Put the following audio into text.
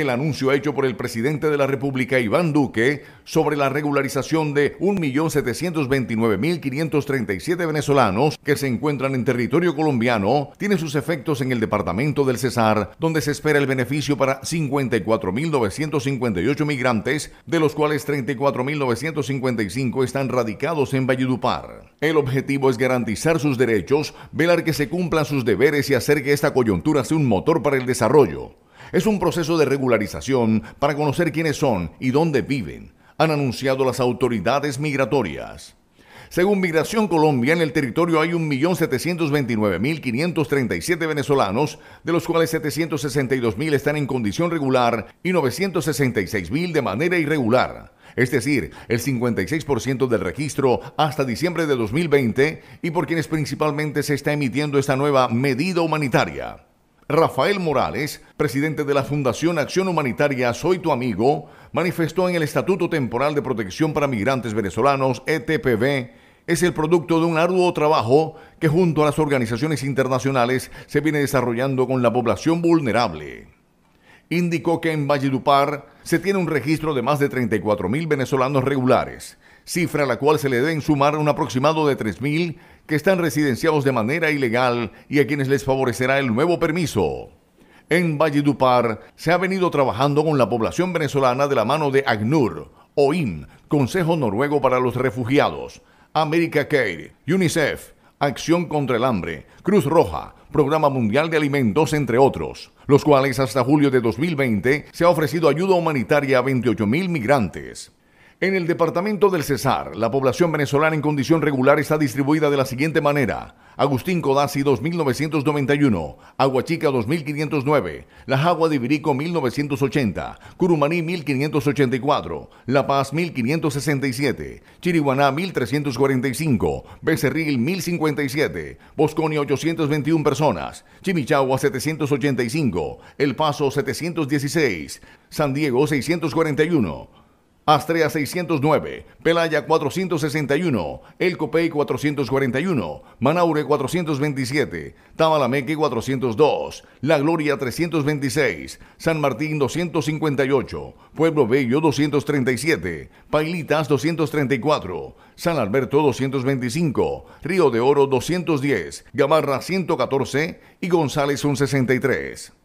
el anuncio hecho por el presidente de la República, Iván Duque, sobre la regularización de 1.729.537 venezolanos que se encuentran en territorio colombiano tiene sus efectos en el departamento del Cesar, donde se espera el beneficio para 54.958 migrantes, de los cuales 34.955 están radicados en Valledupar. El objetivo es garantizar sus derechos, velar que se cumplan sus deberes y hacer que esta coyuntura sea un motor para el desarrollo. Es un proceso de regularización para conocer quiénes son y dónde viven, han anunciado las autoridades migratorias. Según Migración Colombia, en el territorio hay 1.729.537 venezolanos, de los cuales 762.000 están en condición regular y 966.000 de manera irregular. Es decir, el 56% del registro hasta diciembre de 2020 y por quienes principalmente se está emitiendo esta nueva medida humanitaria. Rafael Morales, presidente de la Fundación Acción Humanitaria Soy tu amigo, manifestó en el Estatuto Temporal de Protección para Migrantes Venezolanos, ETPV, es el producto de un arduo trabajo que junto a las organizaciones internacionales se viene desarrollando con la población vulnerable. Indicó que en Valledupar se tiene un registro de más de 34.000 venezolanos regulares, cifra a la cual se le deben sumar un aproximado de 3.000 que están residenciados de manera ilegal y a quienes les favorecerá el nuevo permiso. En Valledupar se ha venido trabajando con la población venezolana de la mano de ACNUR, OIM, Consejo Noruego para los Refugiados, America Care, UNICEF, Acción contra el Hambre, Cruz Roja, Programa Mundial de Alimentos, entre otros, los cuales hasta julio de 2020 se ha ofrecido ayuda humanitaria a 28.000 migrantes. En el departamento del Cesar, la población venezolana en condición regular está distribuida de la siguiente manera. Agustín Codazzi 2991, Aguachica 2509, La Jagua de Ibirico 1980, Curumaní 1584, La Paz 1567, Chiriguaná 1345, Becerril 1057, Bosconi 821 personas, Chimichagua 785, El Paso 716, San Diego 641, Astrea 609, Pelaya 461, El Copey 441, Manaure 427, Tabalameque 402, La Gloria 326, San Martín 258, Pueblo Bello 237, Pailitas 234, San Alberto 225, Río de Oro 210, Gamarra 114 y González 163.